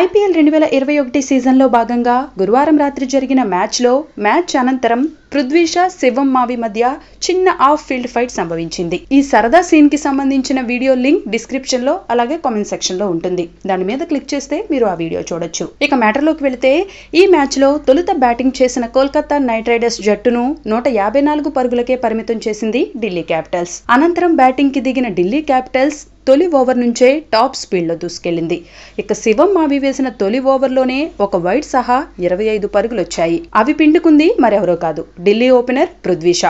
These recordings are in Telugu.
ఐపీఎల్ రెండు వేల ఇరవై ఒకటి సీజన్లో భాగంగా గురువారం రాత్రి జరిగిన మ్యాచ్లో మ్యాచ్ అనంతరం పృథ్వీష శివం మావి మధ్య చిన్న ఆఫ్ ఫీల్డ్ ఫైట్ సంభవించింది ఈ సరదా సీన్ కి సంబంధించిన వీడియో లింక్ డిస్క్రిప్షన్ లో అలాగే కామెంట్ సెక్షన్ లో ఉంటుంది దాని మీద క్లిక్ చేస్తే మీరు ఆ వీడియో చూడొచ్చు ఇక మ్యాటర్లోకి వెళితే ఈ మ్యాచ్ లో తొలుత బ్యాటింగ్ చేసిన కోల్కతా నైట్ రైడర్స్ జట్టును నూట యాభై నాలుగు పరుగులకే పరిమితం చేసింది ఢిల్లీ క్యాపిటల్స్ అనంతరం బ్యాటింగ్ కి దిగిన ఢిల్లీ క్యాపిటల్స్ తొలి ఓవర్ నుంచే టాప్ స్పీడ్లో దూసుకెళ్లింది ఇక శివం మావి వేసిన తొలి ఓవర్లోనే ఒక వైడ్ సహా ఇరవై ఐదు వచ్చాయి అవి పిండుకుంది మరెవరో కాదు ఢిల్లీ ఓపెనర్ పృథ్వీష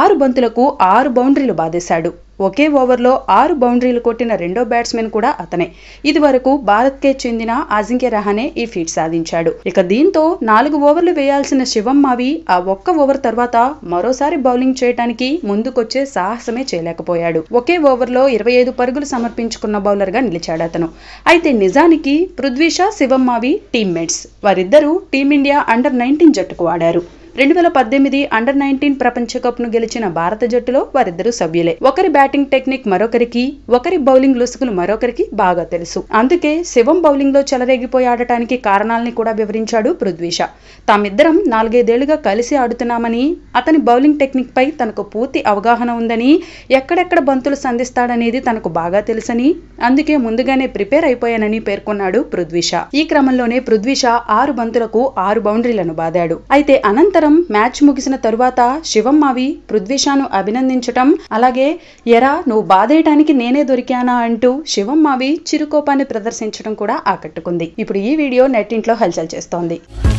ఆరు బంతులకు ఆరు బౌండరీలు బాధేశాడు ఒకే ఓవర్లో ఆరు బౌండరీలు కొట్టిన రెండో బ్యాట్స్మెన్ కూడా అతనే ఇది వరకు భారత్కే చెందిన అజింక్య రహానే ఈ ఫీట్ సాధించాడు ఇక దీంతో నాలుగు ఓవర్లు వేయాల్సిన శివం మావి ఆ ఒక్క ఓవర్ తర్వాత మరోసారి బౌలింగ్ చేయడానికి ముందుకొచ్చే సాహసమే చేయలేకపోయాడు ఒకే ఓవర్లో ఇరవై ఐదు పరుగులు సమర్పించుకున్న బౌలర్గా నిలిచాడు అతను అయితే నిజానికి పృథ్వీషా శివం మావి టీమ్మేట్స్ వారిద్దరూ టీమిండియా అండర్ నైన్టీన్ జట్టుకు ఆడారు రెండు వేల పద్దెనిమిది అండర్ నైన్టీన్ ప్రపంచ కప్ ను గెలిచిన భారత జట్టులో వారిద్దరూ సభ్యులే ఒకరి బ్యాటింగ్ టెక్నిక్ మరొకరికి ఒకరి బౌలింగ్ లుసుగులు మరొకరికి బాగా తెలుసు అందుకే శివం బౌలింగ్లో చెలరేగిపోయి ఆడటానికి కారణాలని కూడా వివరించాడు పృథ్వీష తామిద్దరం నాలుగైదేళ్లుగా కలిసి ఆడుతున్నామని అతని బౌలింగ్ టెక్నిక్ పై తనకు పూర్తి అవగాహన ఉందని ఎక్కడెక్కడ బంతులు సంధిస్తాడనేది తనకు బాగా తెలుసని అందుకే ముందుగానే ప్రిపేర్ అయిపోయానని పేర్కొన్నాడు పృథ్వీష ఈ క్రమంలోనే పృథ్వీష ఆరు బంతులకు ఆరు బౌండరీలను బాదాడు అయితే అనంతరం అనంతరం మ్యాచ్ ముగిసిన తరువాత శివం మావి పృథ్వీషాను అభినందించటం అలాగే ఎరా నువ్వు బాధేయటానికి నేనే దొరికానా అంటూ శివం మావి చిరుకోపాన్ని ప్రదర్శించడం కూడా ఆకట్టుకుంది ఇప్పుడు ఈ వీడియో నెట్టింట్లో హల్చల్ చేస్తోంది